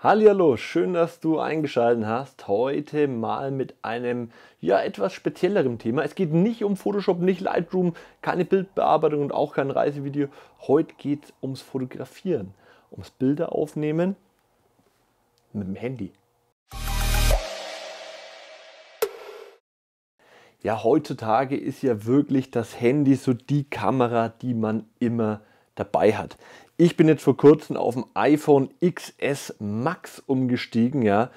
Hallihallo, schön, dass du eingeschaltet hast. Heute mal mit einem ja etwas spezielleren Thema. Es geht nicht um Photoshop, nicht Lightroom, keine Bildbearbeitung und auch kein Reisevideo. Heute geht es ums Fotografieren, ums Bilder aufnehmen mit dem Handy. Ja, heutzutage ist ja wirklich das Handy so die Kamera, die man immer dabei hat. Ich bin jetzt vor kurzem auf dem iPhone XS Max umgestiegen, ja.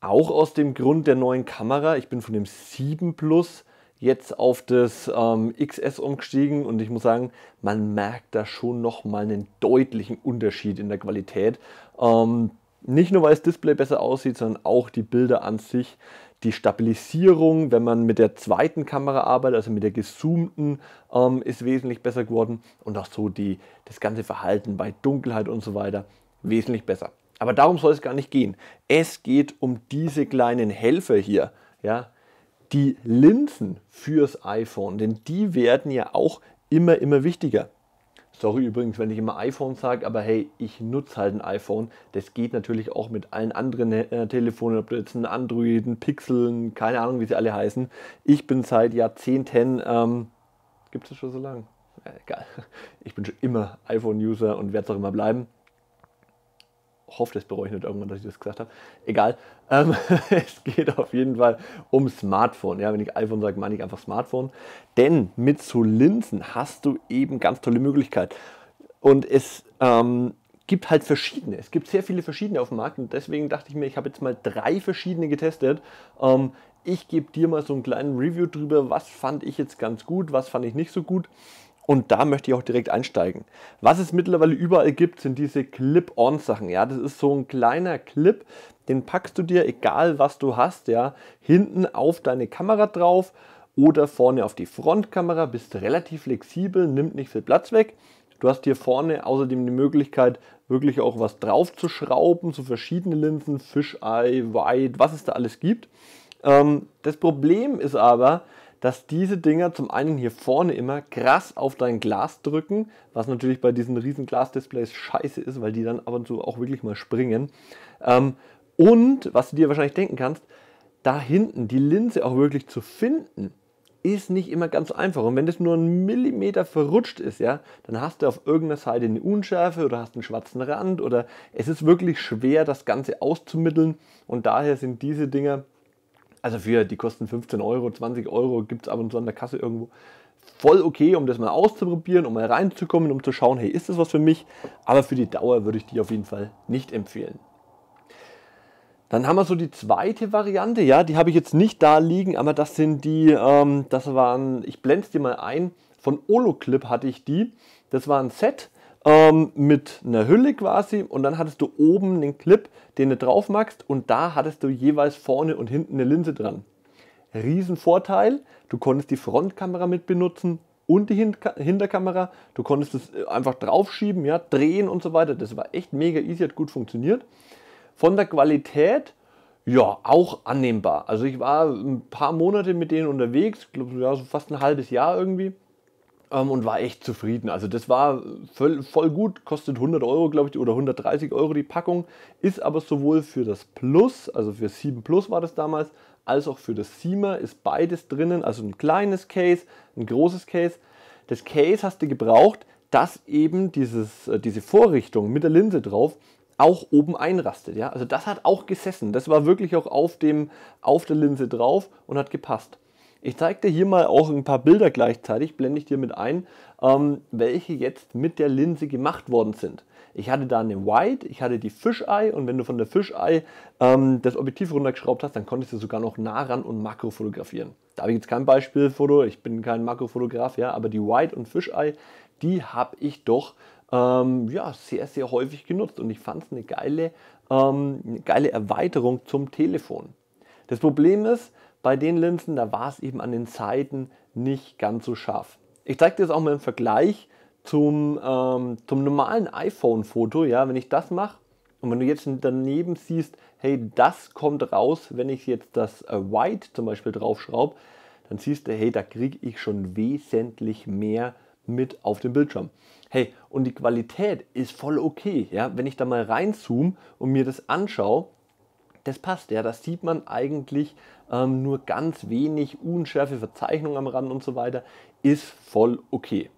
Auch aus dem Grund der neuen Kamera. Ich bin von dem 7 Plus jetzt auf das ähm, XS umgestiegen und ich muss sagen, man merkt da schon nochmal einen deutlichen Unterschied in der Qualität. Ähm, nicht nur, weil das Display besser aussieht, sondern auch die Bilder an sich die Stabilisierung, wenn man mit der zweiten Kamera arbeitet, also mit der gezoomten, ähm, ist wesentlich besser geworden. Und auch so die, das ganze Verhalten bei Dunkelheit und so weiter wesentlich besser. Aber darum soll es gar nicht gehen. Es geht um diese kleinen Helfer hier, ja, die Linsen fürs iPhone, denn die werden ja auch immer, immer wichtiger. Sorry übrigens, wenn ich immer iPhone sage, aber hey, ich nutze halt ein iPhone. Das geht natürlich auch mit allen anderen äh, Telefonen, ob du jetzt einen Android, einen Pixel, einen, keine Ahnung, wie sie alle heißen. Ich bin seit Jahrzehnten, ähm, gibt es das schon so lange? Ja, egal. Ich bin schon immer iPhone-User und werde es auch immer bleiben hoffe, das bereue ich nicht irgendwann, dass ich das gesagt habe. Egal. Ähm, es geht auf jeden Fall um Smartphone. Ja, wenn ich iPhone sage, meine ich einfach Smartphone. Denn mit so Linsen hast du eben ganz tolle Möglichkeiten. Und es ähm, gibt halt verschiedene. Es gibt sehr viele verschiedene auf dem Markt. Und deswegen dachte ich mir, ich habe jetzt mal drei verschiedene getestet. Ähm, ich gebe dir mal so einen kleinen Review drüber, was fand ich jetzt ganz gut, was fand ich nicht so gut. Und da möchte ich auch direkt einsteigen. Was es mittlerweile überall gibt, sind diese Clip-on-Sachen. Ja, das ist so ein kleiner Clip, den packst du dir, egal was du hast, ja, hinten auf deine Kamera drauf oder vorne auf die Frontkamera. Bist relativ flexibel, nimmt nicht viel Platz weg. Du hast hier vorne außerdem die Möglichkeit, wirklich auch was drauf zu schrauben, so verschiedene Linsen, Fisheye, White, was es da alles gibt. Ähm, das Problem ist aber, dass diese Dinger zum einen hier vorne immer krass auf dein Glas drücken, was natürlich bei diesen riesen Glasdisplays scheiße ist, weil die dann ab und zu auch wirklich mal springen. Ähm, und, was du dir wahrscheinlich denken kannst, da hinten die Linse auch wirklich zu finden, ist nicht immer ganz so einfach. Und wenn das nur ein Millimeter verrutscht ist, ja, dann hast du auf irgendeiner Seite eine Unschärfe oder hast einen schwarzen Rand oder es ist wirklich schwer, das Ganze auszumitteln. Und daher sind diese Dinger also für die kosten 15 Euro, 20 Euro, gibt es ab und zu an der Kasse irgendwo. Voll okay, um das mal auszuprobieren, um mal reinzukommen, um zu schauen, hey, ist das was für mich? Aber für die Dauer würde ich die auf jeden Fall nicht empfehlen. Dann haben wir so die zweite Variante, ja, die habe ich jetzt nicht da liegen, aber das sind die, ähm, das waren, ich blende es dir mal ein, von Oloclip hatte ich die. Das war ein Set, ähm, mit einer Hülle quasi und dann hattest du oben den Clip, den du drauf machst und da hattest du jeweils vorne und hinten eine Linse dran. Riesenvorteil, du konntest die Frontkamera mit benutzen und die Hinterkamera, du konntest es äh, einfach draufschieben, ja, drehen und so weiter. Das war echt mega easy, hat gut funktioniert. Von der Qualität, ja, auch annehmbar. Also ich war ein paar Monate mit denen unterwegs, glaube ja, so fast ein halbes Jahr irgendwie ähm, und war echt zufrieden. Also das war voll, voll gut, kostet 100 Euro, glaube ich, oder 130 Euro die Packung, ist aber sowohl für das Plus, also für 7 Plus war das damals, als auch für das Siemer ist beides drinnen, also ein kleines Case, ein großes Case. Das Case hast du gebraucht, dass eben dieses, äh, diese Vorrichtung mit der Linse drauf auch oben einrastet. Ja? Also das hat auch gesessen. Das war wirklich auch auf, dem, auf der Linse drauf und hat gepasst. Ich zeige dir hier mal auch ein paar Bilder gleichzeitig, blende ich dir mit ein, ähm, welche jetzt mit der Linse gemacht worden sind. Ich hatte da eine White, ich hatte die Fisheye und wenn du von der Fisheye ähm, das Objektiv runtergeschraubt hast, dann konntest du sogar noch nah ran und Makro fotografieren. Da habe ich jetzt kein Beispielfoto, ich bin kein Makrofotograf, ja, aber die White und Fisheye, die habe ich doch ähm, ja, sehr, sehr häufig genutzt und ich fand es eine geile, ähm, eine geile Erweiterung zum Telefon. Das Problem ist, bei den Linsen, da war es eben an den Seiten nicht ganz so scharf. Ich zeige dir das auch mal im Vergleich zum, ähm, zum normalen iPhone-Foto. Ja, wenn ich das mache und wenn du jetzt daneben siehst, hey, das kommt raus, wenn ich jetzt das äh, White zum Beispiel draufschraube, dann siehst du, hey, da kriege ich schon wesentlich mehr mit auf dem Bildschirm. Hey, und die Qualität ist voll okay. Ja, wenn ich da mal reinzoome und mir das anschaue, das passt. Ja, das sieht man eigentlich ähm, nur ganz wenig unschärfe Verzeichnung am Rand und so weiter, ist voll okay.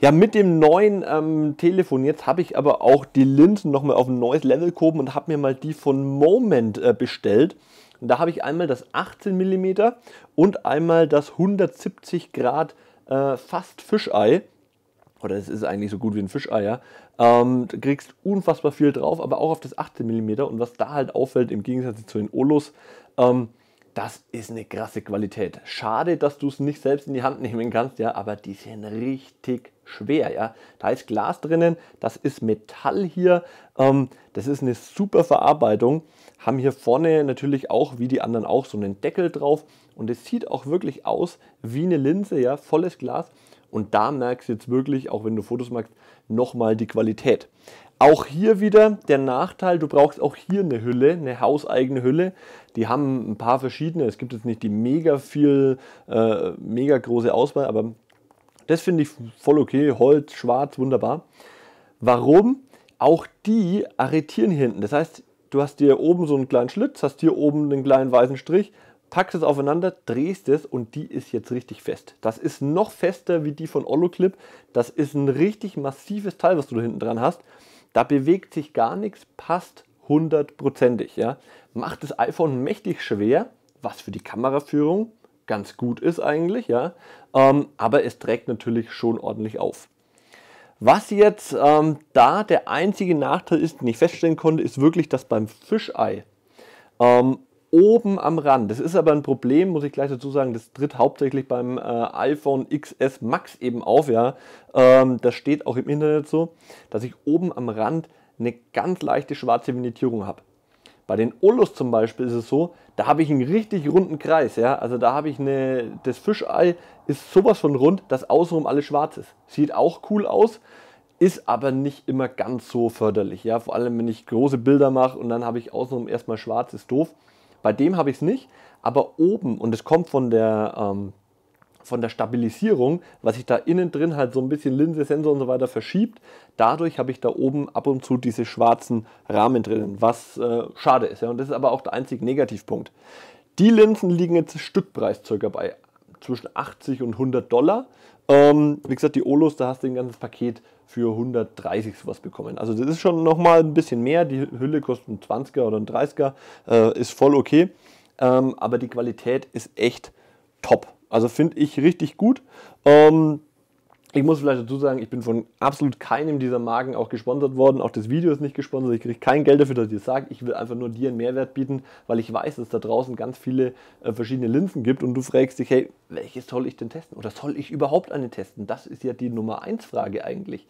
Ja, mit dem neuen ähm, Telefon jetzt habe ich aber auch die Linsen nochmal auf ein neues Level gehoben und habe mir mal die von Moment äh, bestellt. Und da habe ich einmal das 18 mm und einmal das 170 Grad äh, fast Fischei. Oder es ist eigentlich so gut wie ein Fischei, ja. Ähm, du kriegst unfassbar viel drauf, aber auch auf das 18 mm. Und was da halt auffällt, im Gegensatz zu den Olos, ähm, das ist eine krasse Qualität. Schade, dass du es nicht selbst in die Hand nehmen kannst, ja, aber die sind richtig schwer, ja. Da ist Glas drinnen, das ist Metall hier, ähm, das ist eine super Verarbeitung. Haben hier vorne natürlich auch, wie die anderen auch, so einen Deckel drauf und es sieht auch wirklich aus wie eine Linse, ja, volles Glas. Und da merkst du jetzt wirklich, auch wenn du Fotos magst, nochmal die Qualität. Auch hier wieder der Nachteil, du brauchst auch hier eine Hülle, eine hauseigene Hülle. Die haben ein paar verschiedene. Es gibt jetzt nicht die mega viel, äh, mega große Auswahl, aber das finde ich voll okay. Holz, schwarz, wunderbar. Warum? Auch die arretieren hier hinten. Das heißt, du hast hier oben so einen kleinen Schlitz, hast hier oben einen kleinen weißen Strich, packst es aufeinander, drehst es und die ist jetzt richtig fest. Das ist noch fester wie die von Oloclip. Das ist ein richtig massives Teil, was du da hinten dran hast. Da bewegt sich gar nichts, passt hundertprozentig. Ja. Macht das iPhone mächtig schwer, was für die Kameraführung ganz gut ist eigentlich, ja. Ähm, aber es trägt natürlich schon ordentlich auf. Was jetzt ähm, da der einzige Nachteil ist, den ich feststellen konnte, ist wirklich, dass beim Fischei ähm, oben am Rand. Das ist aber ein Problem, muss ich gleich dazu sagen. Das tritt hauptsächlich beim äh, iPhone XS Max eben auf. Ja, ähm, das steht auch im Internet so, dass ich oben am Rand eine ganz leichte schwarze Vignettierung habe. Bei den Olus zum Beispiel ist es so, da habe ich einen richtig runden Kreis. Ja, also da habe ich eine, das Fischei ist sowas von rund, dass außenrum alles schwarz ist. Sieht auch cool aus ist aber nicht immer ganz so förderlich. Ja, vor allem wenn ich große Bilder mache und dann habe ich außenrum erstmal schwarz, ist doof. Bei dem habe ich es nicht, aber oben, und es kommt von der, ähm, von der Stabilisierung, was sich da innen drin halt so ein bisschen Linse, Sensor und so weiter verschiebt, dadurch habe ich da oben ab und zu diese schwarzen Rahmen drinnen, was äh, schade ist. Ja. Und das ist aber auch der einzige Negativpunkt. Die Linsen liegen jetzt Stückpreis circa bei zwischen 80 und 100 Dollar. Ähm, wie gesagt, die Olos, da hast du ein ganzes Paket für 130 sowas bekommen. Also das ist schon nochmal ein bisschen mehr. Die Hülle kostet einen 20er oder einen 30er, äh, ist voll okay. Ähm, aber die Qualität ist echt top. Also finde ich richtig gut. Ähm, ich muss vielleicht dazu sagen, ich bin von absolut keinem dieser Marken auch gesponsert worden. Auch das Video ist nicht gesponsert. Ich kriege kein Geld dafür, dass ich das sage. Ich will einfach nur dir einen Mehrwert bieten, weil ich weiß, dass es da draußen ganz viele äh, verschiedene Linsen gibt und du fragst dich, hey, welches soll ich denn testen? Oder soll ich überhaupt eine testen? Das ist ja die Nummer 1 Frage eigentlich.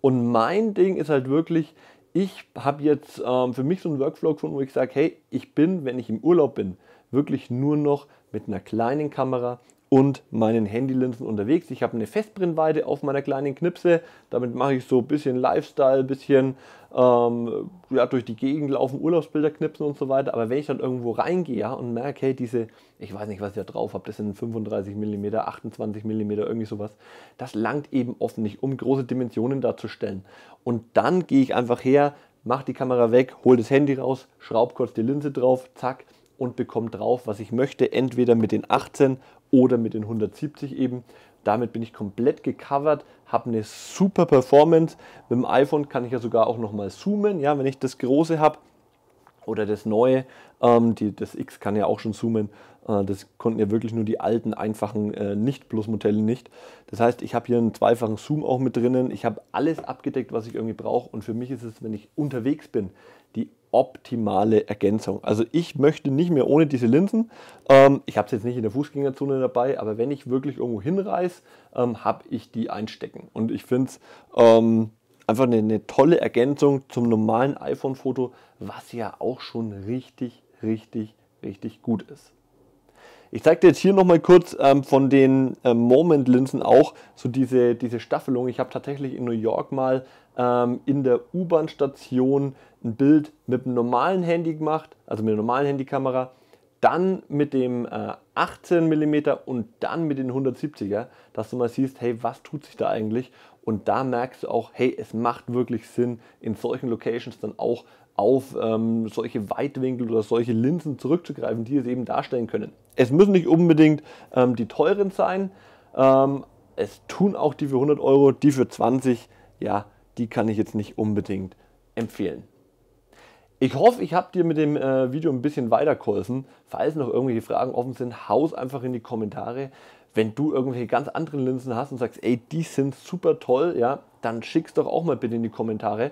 Und mein Ding ist halt wirklich, ich habe jetzt ähm, für mich so einen Workflow gefunden, wo ich sage, hey, ich bin, wenn ich im Urlaub bin, wirklich nur noch mit einer kleinen Kamera und meinen Handylinsen unterwegs. Ich habe eine Festbrennweite auf meiner kleinen Knipse. Damit mache ich so ein bisschen Lifestyle, ein bisschen ähm, ja, durch die Gegend laufen, Urlaubsbilder knipsen und so weiter. Aber wenn ich dann irgendwo reingehe ja, und merke, hey, diese, ich weiß nicht, was ich da drauf habe, das sind 35 mm, 28 mm, irgendwie sowas, das langt eben oft nicht, um große Dimensionen darzustellen. Und dann gehe ich einfach her, mache die Kamera weg, hole das Handy raus, schraub kurz die Linse drauf, zack, und bekomme drauf, was ich möchte, entweder mit den 18 oder mit den 170 eben. Damit bin ich komplett gecovert, habe eine super Performance. Mit dem iPhone kann ich ja sogar auch nochmal zoomen, ja, wenn ich das große habe oder das neue. Ähm, die, das X kann ja auch schon zoomen. Äh, das konnten ja wirklich nur die alten, einfachen äh, Nicht-Plus-Modelle nicht. Das heißt, ich habe hier einen zweifachen Zoom auch mit drinnen. Ich habe alles abgedeckt, was ich irgendwie brauche. Und für mich ist es, wenn ich unterwegs bin, die optimale Ergänzung. Also ich möchte nicht mehr ohne diese Linsen. Ähm, ich habe es jetzt nicht in der Fußgängerzone dabei, aber wenn ich wirklich irgendwo hinreiß, ähm, habe ich die einstecken. Und ich finde es ähm, einfach eine, eine tolle Ergänzung zum normalen iPhone-Foto, was ja auch schon richtig, richtig, richtig gut ist. Ich zeige dir jetzt hier nochmal kurz ähm, von den ähm, Moment-Linsen auch so diese, diese Staffelung. Ich habe tatsächlich in New York mal ähm, in der U-Bahn-Station ein Bild mit einem normalen Handy gemacht, also mit einer normalen Handykamera, dann mit dem äh, 18 mm und dann mit den 170er, dass du mal siehst, hey, was tut sich da eigentlich? Und da merkst du auch, hey, es macht wirklich Sinn, in solchen Locations dann auch auf ähm, solche Weitwinkel oder solche Linsen zurückzugreifen, die es eben darstellen können. Es müssen nicht unbedingt ähm, die teuren sein. Ähm, es tun auch die für 100 Euro, die für 20, ja, die kann ich jetzt nicht unbedingt empfehlen. Ich hoffe, ich habe dir mit dem äh, Video ein bisschen weitergeholfen. Falls noch irgendwelche Fragen offen sind, haus einfach in die Kommentare. Wenn du irgendwelche ganz anderen Linsen hast und sagst, ey, die sind super toll, ja, dann schick's doch auch mal bitte in die Kommentare.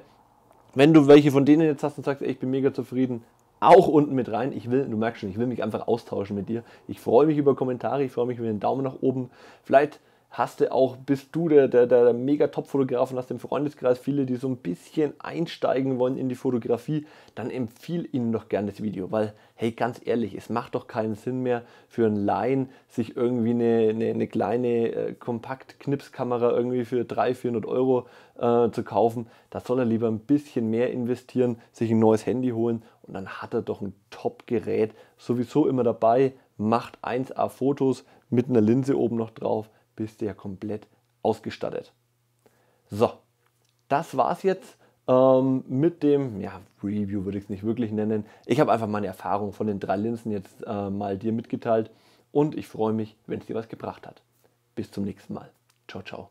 Wenn du welche von denen jetzt hast und sagst, ey, ich bin mega zufrieden, auch unten mit rein. Ich will, du merkst schon, ich will mich einfach austauschen mit dir. Ich freue mich über Kommentare, ich freue mich über den Daumen nach oben. Vielleicht hast du auch, bist du der, der, der mega Top-Fotograf und hast im Freundeskreis viele, die so ein bisschen einsteigen wollen in die Fotografie, dann empfiehl ihnen doch gerne das Video, weil, hey, ganz ehrlich, es macht doch keinen Sinn mehr für einen Laien, sich irgendwie eine, eine, eine kleine äh, Kompakt-Knipskamera irgendwie für 300, 400 Euro äh, zu kaufen. Da soll er lieber ein bisschen mehr investieren, sich ein neues Handy holen und dann hat er doch ein Top-Gerät sowieso immer dabei, macht 1A-Fotos mit einer Linse oben noch drauf bist du ja komplett ausgestattet. So, das war's jetzt ähm, mit dem ja, Review, würde ich es nicht wirklich nennen. Ich habe einfach meine Erfahrung von den drei Linsen jetzt äh, mal dir mitgeteilt und ich freue mich, wenn es dir was gebracht hat. Bis zum nächsten Mal. Ciao, ciao.